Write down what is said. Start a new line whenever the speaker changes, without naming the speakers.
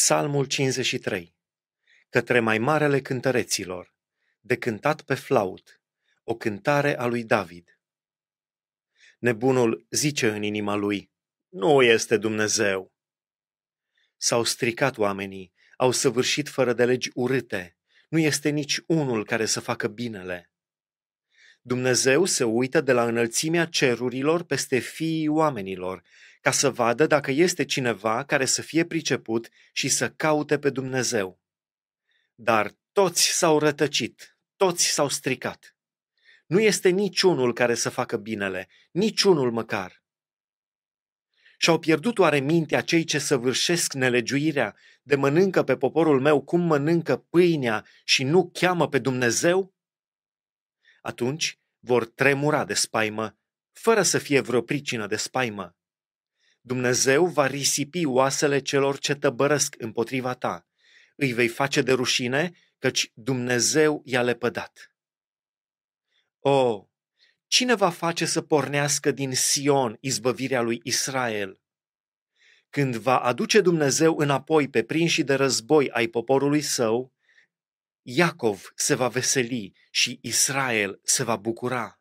Psalmul 53 Către mai marele cântăreților, de cântat pe flaut, o cântare a lui David. Nebunul zice în inima lui, nu este Dumnezeu. S-au stricat oamenii, au săvârșit fără de legi urâte, nu este nici unul care să facă binele. Dumnezeu se uită de la înălțimea cerurilor peste fiii oamenilor, ca să vadă dacă este cineva care să fie priceput și să caute pe Dumnezeu. Dar toți s-au rătăcit, toți s-au stricat. Nu este niciunul care să facă binele, niciunul măcar. Și-au pierdut oare mintea cei ce săvârșesc nelegiuirea, de mănâncă pe poporul meu cum mănâncă pâinea și nu cheamă pe Dumnezeu? Atunci vor tremura de spaimă, fără să fie vreo pricină de spaimă. Dumnezeu va risipi oasele celor ce tăbărăsc împotriva ta. Îi vei face de rușine, căci Dumnezeu i-a lepădat. O, cine va face să pornească din Sion izbăvirea lui Israel? Când va aduce Dumnezeu înapoi pe prinși de război ai poporului său, Iacov se va veseli și Israel se va bucura.